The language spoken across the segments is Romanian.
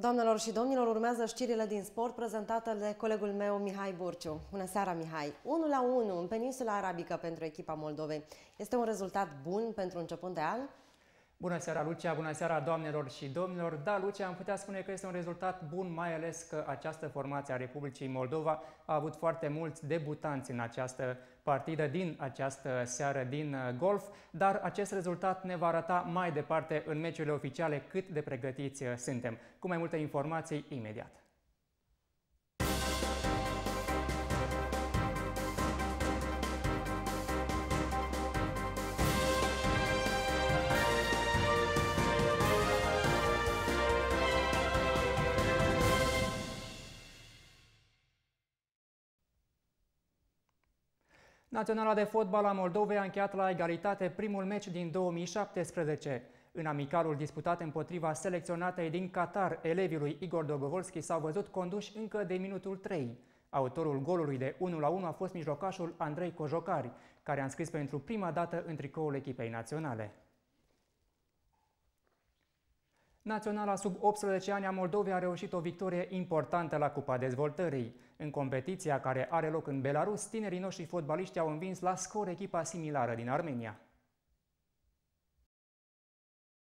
Doamnelor și domnilor, urmează știrile din sport prezentate de colegul meu Mihai Burciu. Bună seara, Mihai! 1 la 1 în peninsula arabică pentru echipa Moldovei. Este un rezultat bun pentru început de an? Bună seara, Lucia! Bună seara, doamnelor și domnilor! Da, Lucia, am putea spune că este un rezultat bun, mai ales că această formație a Republicii Moldova a avut foarte mulți debutanți în această partidă din această seară din uh, golf, dar acest rezultat ne va arăta mai departe în meciurile oficiale cât de pregătiți uh, suntem. Cu mai multe informații imediat. Naționala de fotbal a Moldovei a încheiat la egalitate primul meci din 2017. În amicalul disputat împotriva selecționatei din Qatar, elevilui Igor Dogovolski s-au văzut conduși încă de minutul 3. Autorul golului de 1-1 a fost mijlocașul Andrei Cojocari, care a înscris pentru prima dată în tricoul echipei naționale. Naționala sub 18 ani a Moldovei a reușit o victorie importantă la Cupa Dezvoltării. În competiția care are loc în Belarus, tinerii noștri fotbaliști au învins la scor echipa similară din Armenia.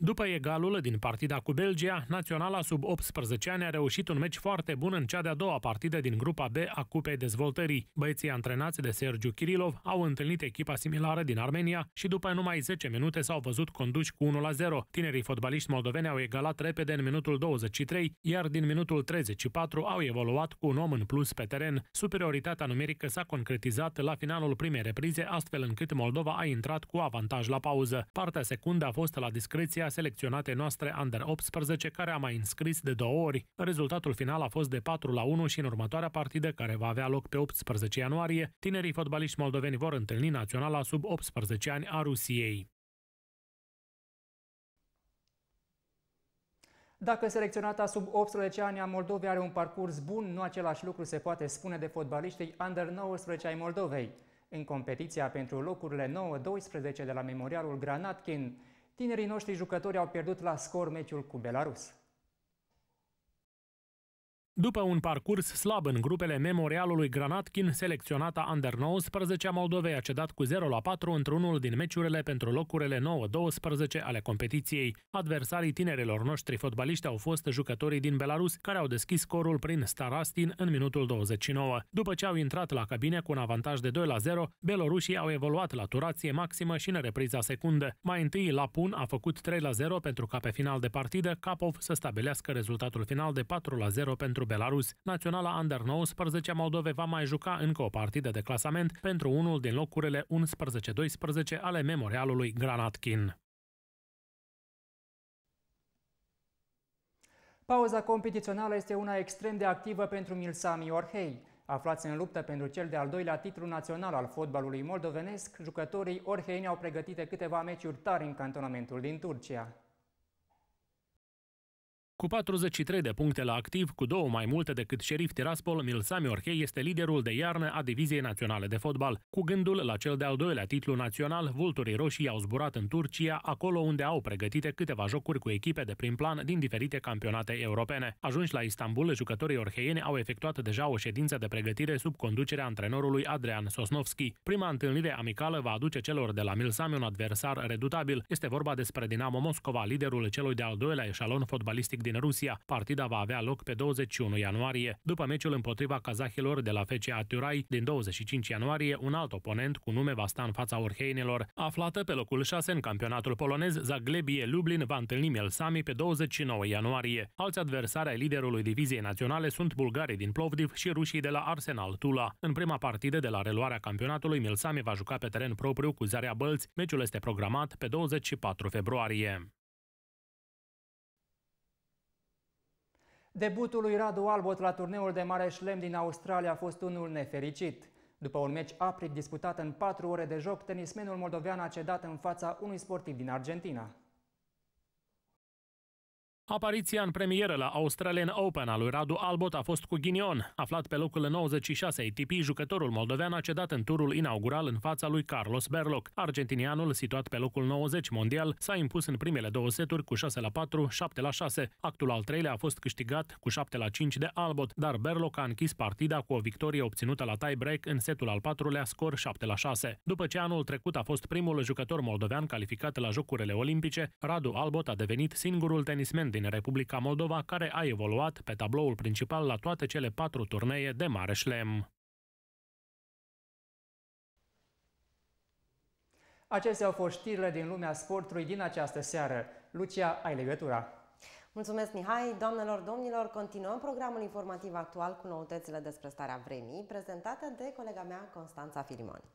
După egalul din partida cu Belgia, Naționala sub 18 ani a reușit un meci foarte bun în cea de-a doua partidă din grupa B a Cupei Dezvoltării. Băieții antrenați de Sergiu Kirilov au întâlnit echipa similară din Armenia și după numai 10 minute s-au văzut conduși cu 1 0. Tinerii fotbaliști moldoveni au egalat repede în minutul 23, iar din minutul 34 au evoluat cu un om în plus pe teren. Superioritatea numerică s-a concretizat la finalul primei reprize, astfel încât Moldova a intrat cu avantaj la pauză. Partea secundă a fost la discreția selecționate noastre Under-18, care a mai înscris de două ori. Rezultatul final a fost de 4 la 1 și în următoarea partidă, care va avea loc pe 18 ianuarie, tinerii fotbaliști moldoveni vor întâlni naționala sub 18 ani a Rusiei. Dacă selecționata sub 18 ani a Moldovei are un parcurs bun, nu același lucru se poate spune de fotbaliștii Under-19 ai Moldovei. În competiția pentru locurile 9-12 de la Memorialul Granatkin, Tinerii noștri jucători au pierdut la scor meciul cu Belarus. După un parcurs slab în grupele memorialului Granatkin, selecționata Under-19 a Moldovei a cedat cu 0 la 4 într-unul din meciurile pentru locurile 9-12 ale competiției. Adversarii tinerilor noștri fotbaliști au fost jucătorii din Belarus, care au deschis scorul prin Starastin în minutul 29. După ce au intrat la cabine cu un avantaj de 2 la 0, belorușii au evoluat la turație maximă și în repriza secundă. Mai întâi, Lapun a făcut 3 la 0 pentru ca pe final de partidă Capov să stabilească rezultatul final de 4 la 0 pentru Belarus. Naționala Under-19 a Moldovei va mai juca încă o partidă de clasament pentru unul din locurile 11-12 ale memorialului Granatkin. Pauza competițională este una extrem de activă pentru Milsami Orhei. Aflați în luptă pentru cel de-al doilea titlu național al fotbalului moldovenesc, jucătorii orheini au pregătit câteva meciuri tari în cantonamentul din Turcia. Cu 43 de puncte la activ, cu două mai multe decât șerif Tiraspol, Milsami Orhei este liderul de iarnă a diviziei naționale de fotbal. Cu gândul la cel de-al doilea titlu național, vulturii roșii au zburat în Turcia, acolo unde au pregătite câteva jocuri cu echipe de prim plan din diferite campionate europene. Ajunși la Istanbul, jucătorii orheieni au efectuat deja o ședință de pregătire sub conducerea antrenorului Adrian Sosnovski. Prima întâlnire amicală va aduce celor de la Milsami un adversar redutabil. Este vorba despre Dinamo Moscova, liderul celui de-al doilea eșalon fotbalistic din din Rusia. Partida va avea loc pe 21 ianuarie. După meciul împotriva kazahilor de la FC Aturai din 25 ianuarie, un alt oponent cu nume va sta în fața orheinilor. Aflată pe locul 6 în campionatul polonez, Zaglebie Lublin va întâlni Mielsami pe 29 ianuarie. Alți adversari ai liderului diviziei naționale sunt bulgarii din Plovdiv și rușii de la Arsenal Tula. În prima partidă de la reluarea campionatului, Mielsami va juca pe teren propriu cu Zarea Bălți. Meciul este programat pe 24 februarie. Debutul lui Radu Albot la turneul de mare șlem din Australia a fost unul nefericit. După un meci aprig disputat în 4 ore de joc, tenismenul moldovean a cedat în fața unui sportiv din Argentina. Apariția în premieră la Australian Open a lui Radu Albot a fost cu ghinion. Aflat pe locul 96 ATP, jucătorul moldovean a cedat în turul inaugural în fața lui Carlos Berloc. Argentinianul, situat pe locul 90 mondial, s-a impus în primele două seturi cu 6 la 4, 7 la 6. Actul al treilea a fost câștigat cu 7 la 5 de Albot, dar Berloc a închis partida cu o victorie obținută la tie-break în setul al patrulea, scor 7 la 6. După ce anul trecut a fost primul jucător moldovean calificat la Jocurile Olimpice, Radu Albot a devenit singurul tenismen din din Republica Moldova, care a evoluat pe tabloul principal la toate cele patru turnee de mare șlem. Acestea au fost știrile din lumea sportului din această seară. Lucia, ai legătura? Mulțumesc, Mihai! Doamnelor, domnilor, continuăm programul informativ actual cu noutățile despre starea vremii, prezentate de colega mea, Constanța Filimon.